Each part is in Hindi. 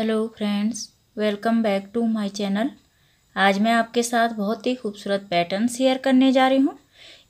hello friends welcome back to my channel आज मैं आपके साथ बहुत ही खूबसूरत पैटर्न शेयर करने जा रही हूँ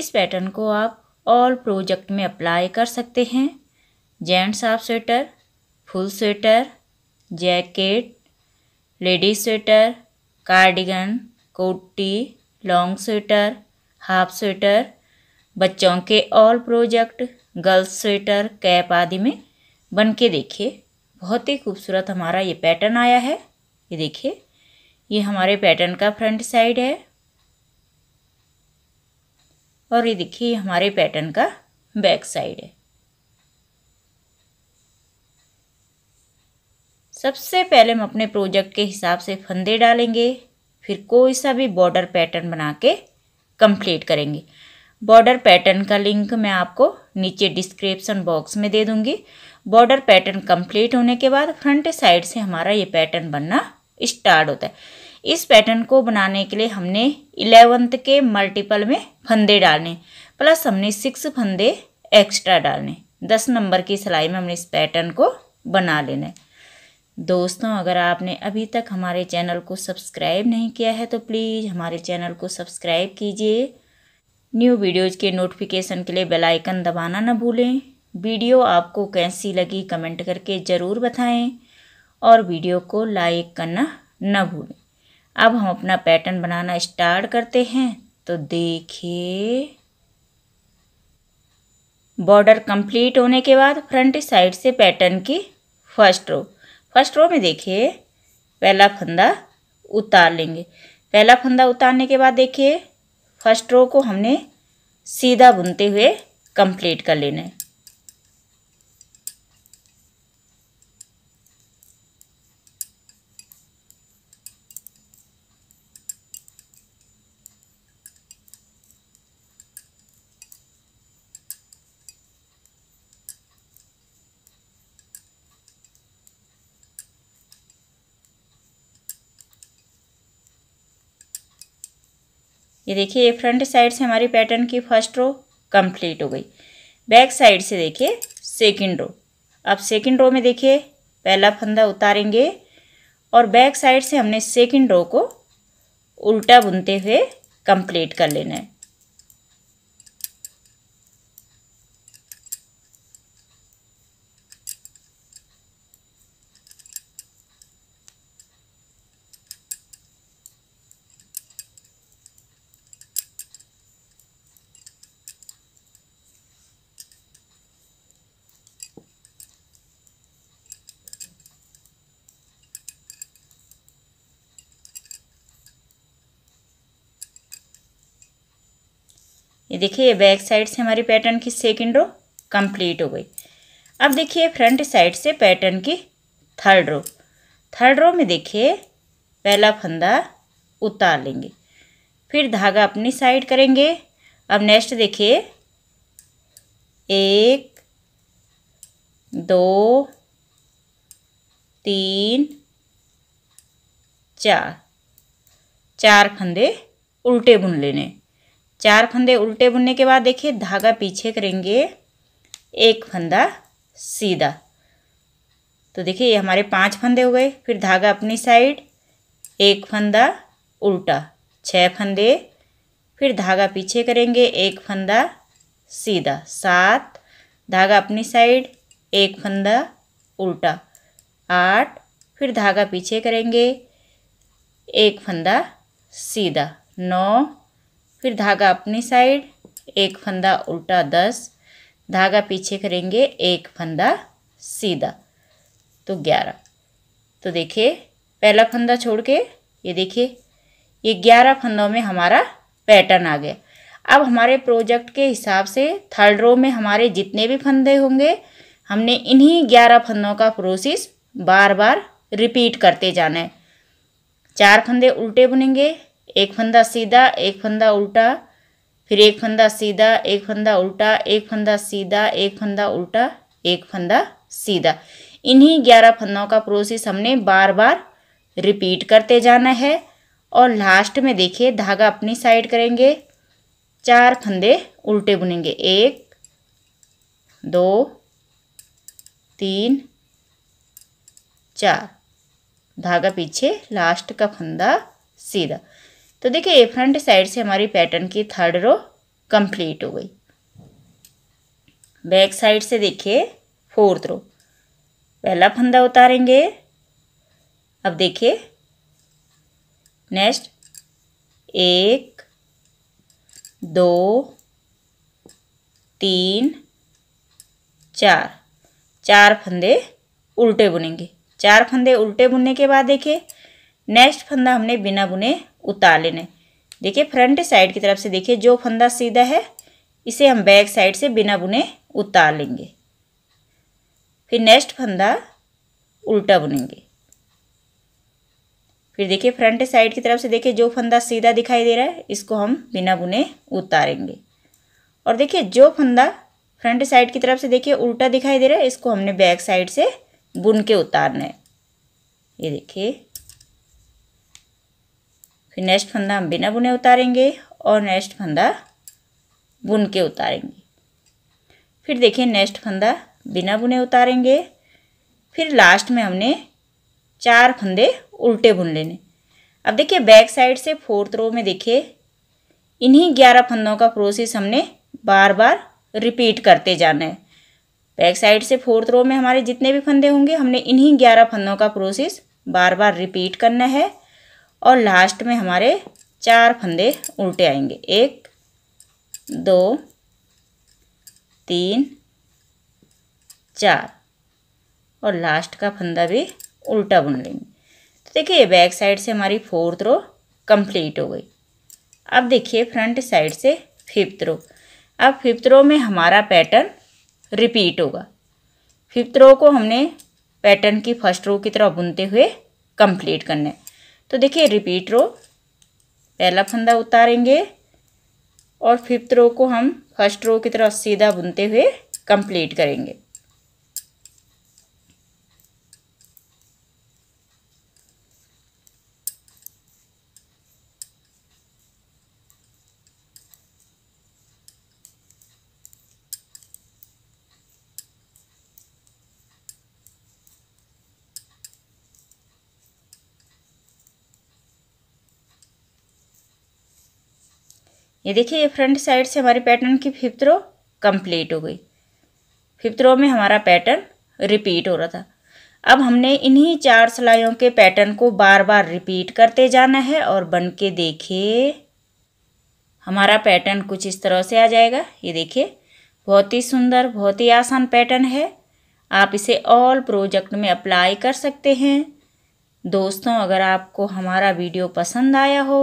इस पैटर्न को आप ऑल प्रोजेक्ट में अप्लाई कर सकते हैं gents half sweater full sweater jacket ladies sweater cardigan कोटी लॉन्ग स्वेटर हाफ स्वेटर बच्चों के all project girls sweater cap आदि में बन के देखिए बहुत ही खूबसूरत हमारा ये पैटर्न आया है ये देखिए ये हमारे पैटर्न का फ्रंट साइड है और ये देखिए ये हमारे पैटर्न का बैक साइड है सबसे पहले हम अपने प्रोजेक्ट के हिसाब से फंदे डालेंगे फिर कोई सा भी बॉर्डर पैटर्न बना के कंप्लीट करेंगे बॉर्डर पैटर्न का लिंक मैं आपको नीचे डिस्क्रिप्सन बॉक्स में दे दूंगी बॉर्डर पैटर्न कंप्लीट होने के बाद फ्रंट साइड से हमारा ये पैटर्न बनना स्टार्ट होता है इस पैटर्न को बनाने के लिए हमने इलेवंथ के मल्टीपल में फंदे डालने प्लस हमने सिक्स फंदे एक्स्ट्रा डालने दस नंबर की सिलाई में हमने इस पैटर्न को बना लेना है दोस्तों अगर आपने अभी तक हमारे चैनल को सब्सक्राइब नहीं किया है तो प्लीज़ हमारे चैनल को सब्सक्राइब कीजिए न्यू वीडियोज़ के नोटिफिकेशन के लिए बेल आइकन दबाना ना भूलें वीडियो आपको कैसी लगी कमेंट करके ज़रूर बताएं और वीडियो को लाइक करना ना भूलें अब हम अपना पैटर्न बनाना स्टार्ट करते हैं तो देखिए बॉर्डर कंप्लीट होने के बाद फ्रंट साइड से पैटर्न की फर्स्ट रो फर्स्ट रो में देखिए पहला फंदा उतार लेंगे पहला फंदा उतारने के बाद देखिए फर्स्ट रो को हमने सीधा बुनते हुए कंप्लीट कर लेना है ये देखिए ये फ्रंट साइड से हमारी पैटर्न की फर्स्ट रो कंप्लीट हो गई बैक साइड से देखिए सेकंड रो अब सेकंड रो में देखिए पहला फंदा उतारेंगे और बैक साइड से हमने सेकंड रो को उल्टा बुनते हुए कंप्लीट कर लेना है ये देखिए ये बैक साइड से हमारी पैटर्न की सेकेंड रो कंप्लीट हो गई अब देखिए फ्रंट साइड से पैटर्न की थर्ड रो थर्ड रो में देखिए पहला फंदा उतार लेंगे फिर धागा अपनी साइड करेंगे अब नेक्स्ट देखिए एक दो तीन चार चार फंदे उल्टे बुन लेने चार फंदे उल्टे बुनने के बाद देखिए धागा पीछे करेंगे एक फंदा सीधा तो देखिए ये हमारे पांच फंदे हो गए फिर धागा अपनी साइड एक फंदा उल्टा छः फंदे फिर धागा पीछे करेंगे एक फंदा सीधा सात धागा अपनी साइड एक फंदा उल्टा आठ फिर धागा पीछे करेंगे एक फंदा सीधा नौ फिर धागा अपनी साइड एक फंदा उल्टा दस धागा पीछे करेंगे एक फंदा सीधा तो ग्यारह तो देखिए पहला फंदा छोड़ के ये देखिए ये ग्यारह फंदों में हमारा पैटर्न आ गया अब हमारे प्रोजेक्ट के हिसाब से थर्ड रो में हमारे जितने भी फंदे होंगे हमने इन्हीं ग्यारह फंदों का प्रोसेस बार बार रिपीट करते जाना है चार फंदे उल्टे बुनेंगे एक फंदा सीधा एक फंदा उल्टा फिर एक फंदा सीधा एक फंदा उल्टा एक फंदा सीधा एक फंदा उल्टा एक फंदा सीधा इन्हीं ग्यारह फंदों का प्रोसेस हमने बार बार रिपीट करते जाना है और लास्ट में देखिए धागा अपनी साइड करेंगे चार फंदे उल्टे बुनेंगे एक दो तीन चार धागा पीछे लास्ट का फंदा सीधा तो देखिए ये फ्रंट साइड से हमारी पैटर्न की थर्ड रो कंप्लीट हो गई बैक साइड से देखिए फोर्थ रो पहला फंदा उतारेंगे अब देखिए नेक्स्ट एक दो तीन चार चार फंदे उल्टे बुनेंगे चार फंदे उल्टे बुनने के बाद देखिए नेक्स्ट फंदा हमने बिना बुने उतार लेने देखिए फ्रंट साइड की तरफ से देखिए जो फंदा सीधा है इसे हम बैक साइड से बिना बुने उतार लेंगे फिर नेक्स्ट फंदा उल्टा बुनेंगे फिर देखिए फ्रंट साइड की तरफ से देखिए जो फंदा सीधा दिखाई दे रहा है इसको हम बिना बुने उतारेंगे और देखिए जो फंदा फ्रंट साइड की तरफ से देखिए उल्टा दिखाई दे रहा है इसको हमने बैक साइड से बुन के उतारना है ये देखिए फिर नेक्स्ट फंदा हम बिना बुने उतारेंगे और नेक्स्ट फंदा बुन के उतारेंगे फिर देखिए नेक्स्ट फंदा बिना बुने उतारेंगे फिर लास्ट में हमने चार फंदे उल्टे बुन लेने अब देखिए बैक साइड से फोर्थ रो में देखिए इन्हीं ग्यारह फंदों का प्रोसेस हमने बार बार रिपीट करते जाना है बैक साइड से फोर्थ रो में हमारे जितने भी फंदे होंगे हमने इन्हीं ग्यारह फंदों का प्रोसेस बार बार रिपीट करना है और लास्ट में हमारे चार फंदे उल्टे आएंगे एक दो तीन चार और लास्ट का फंदा भी उल्टा बुन लेंगे तो देखिए बैक साइड से हमारी फोर्थ रो कंप्लीट हो गई अब देखिए फ्रंट साइड से फिफ्थ रो अब फिफ्थ रो में हमारा पैटर्न रिपीट होगा फिफ्थ रो को हमने पैटर्न की फर्स्ट रो की तरह बुनते हुए कंप्लीट करना है तो देखिए रिपीट रो पहला फंदा उतारेंगे और फिफ्थ रो को हम फर्स्ट रो की तरफ सीधा बुनते हुए कंप्लीट करेंगे ये देखिए ये फ्रंट साइड से हमारे पैटर्न की फिफ्थ रो कंप्लीट हो गई फिफ्थ रो में हमारा पैटर्न रिपीट हो रहा था अब हमने इन्हीं चार सिलाइयों के पैटर्न को बार बार रिपीट करते जाना है और बन के देखिए हमारा पैटर्न कुछ इस तरह से आ जाएगा ये देखिए बहुत ही सुंदर बहुत ही आसान पैटर्न है आप इसे ऑल प्रोजेक्ट में अप्लाई कर सकते हैं दोस्तों अगर आपको हमारा वीडियो पसंद आया हो